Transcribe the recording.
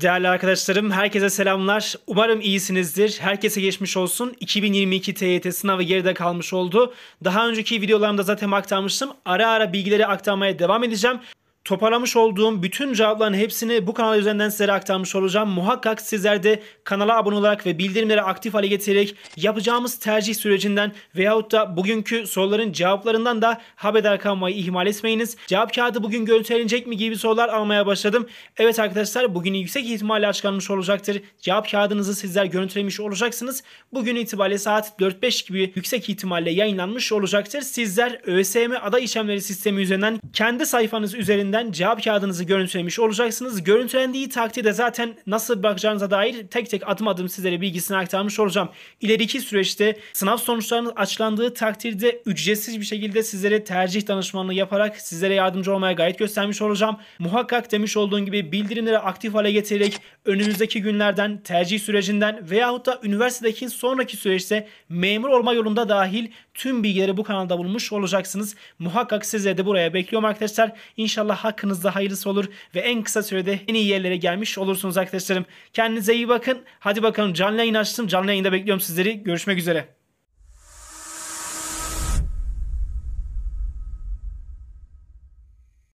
Değerli arkadaşlarım, herkese selamlar. Umarım iyisinizdir. Herkese geçmiş olsun. 2022 TYT sınavı geride kalmış oldu. Daha önceki videolarımda zaten aktarmıştım. Ara ara bilgileri aktarmaya devam edeceğim. Toparlamış olduğum bütün cevapların hepsini bu kanal üzerinden sizlere aktarmış olacağım. Muhakkak sizler de kanala abone olarak ve bildirimleri aktif hale getirerek yapacağımız tercih sürecinden veyahut da bugünkü soruların cevaplarından da haberdar kalmayı ihmal etmeyiniz. Cevap kağıdı bugün görüntülenecek mi gibi sorular almaya başladım. Evet arkadaşlar bugün yüksek ihtimalle açıklanmış olacaktır. Cevap kağıdınızı sizler görüntülemiş olacaksınız. Bugün itibariyle saat 4-5 gibi yüksek ihtimalle yayınlanmış olacaktır. Sizler ÖSYM aday işlemleri sistemi üzerinden kendi sayfanız üzerinde üzerinden cevap kağıdınızı görüntülemiş olacaksınız. Görüntülendiği takdirde zaten nasıl bakacağınıza dair tek tek adım adım sizlere bilgisini aktarmış olacağım. İleriki süreçte sınav sonuçlarınız açıklandığı takdirde ücretsiz bir şekilde sizlere tercih danışmanlığı yaparak sizlere yardımcı olmaya gayet göstermiş olacağım. Muhakkak demiş olduğum gibi bildirimleri aktif hale getirerek önümüzdeki günlerden, tercih sürecinden veyahut da üniversitedeki sonraki süreçte memur olma yolunda dahil tüm bilgileri bu kanalda bulmuş olacaksınız. Muhakkak sizleri de buraya bekliyorum arkadaşlar. İnşallah hakkınızda hayırlısı olur ve en kısa sürede en iyi yerlere gelmiş olursunuz arkadaşlarım. Kendinize iyi bakın. Hadi bakalım canlı yayın açtım. Canlı yayında bekliyorum sizleri. Görüşmek üzere.